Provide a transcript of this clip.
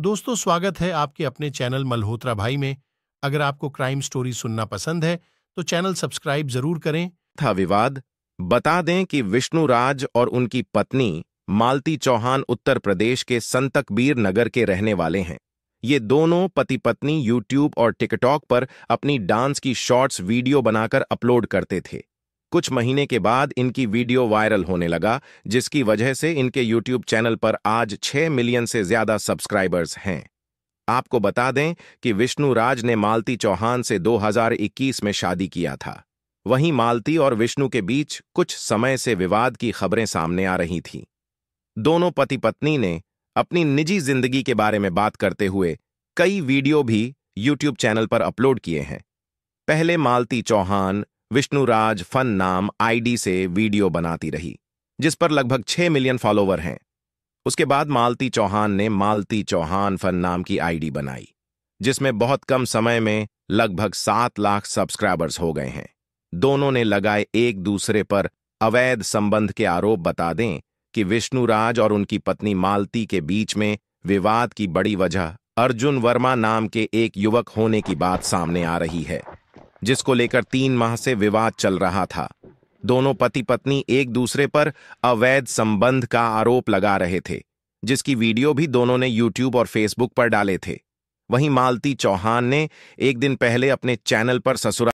दोस्तों स्वागत है आपके अपने चैनल मल्होत्रा भाई में अगर आपको क्राइम स्टोरी सुनना पसंद है तो चैनल सब्सक्राइब जरूर करें था विवाद बता दें कि विष्णु राज और उनकी पत्नी मालती चौहान उत्तर प्रदेश के संतकबीर नगर के रहने वाले हैं ये दोनों पति पत्नी यूट्यूब और टिकटॉक पर अपनी डांस की शॉर्ट्स वीडियो बनाकर अपलोड करते थे कुछ महीने के बाद इनकी वीडियो वायरल होने लगा जिसकी वजह से इनके यूट्यूब चैनल पर आज 6 मिलियन से ज्यादा सब्सक्राइबर्स हैं आपको बता दें कि विष्णु राज ने मालती चौहान से 2021 में शादी किया था वहीं मालती और विष्णु के बीच कुछ समय से विवाद की खबरें सामने आ रही थीं दोनों पति पत्नी ने अपनी निजी जिंदगी के बारे में बात करते हुए कई वीडियो भी यूट्यूब चैनल पर अपलोड किए हैं पहले मालती चौहान विष्णुराज फन नाम आईडी से वीडियो बनाती रही जिस पर लगभग छह मिलियन फॉलोवर हैं उसके बाद मालती चौहान ने मालती चौहान फन नाम की आईडी बनाई जिसमें बहुत कम समय में लगभग सात लाख सब्सक्राइबर्स हो गए हैं दोनों ने लगाए एक दूसरे पर अवैध संबंध के आरोप बता दें कि विष्णुराज और उनकी पत्नी मालती के बीच में विवाद की बड़ी वजह अर्जुन वर्मा नाम के एक युवक होने की बात सामने आ रही है जिसको लेकर तीन माह से विवाद चल रहा था दोनों पति पत्नी एक दूसरे पर अवैध संबंध का आरोप लगा रहे थे जिसकी वीडियो भी दोनों ने यूट्यूब और फेसबुक पर डाले थे वहीं मालती चौहान ने एक दिन पहले अपने चैनल पर ससुराल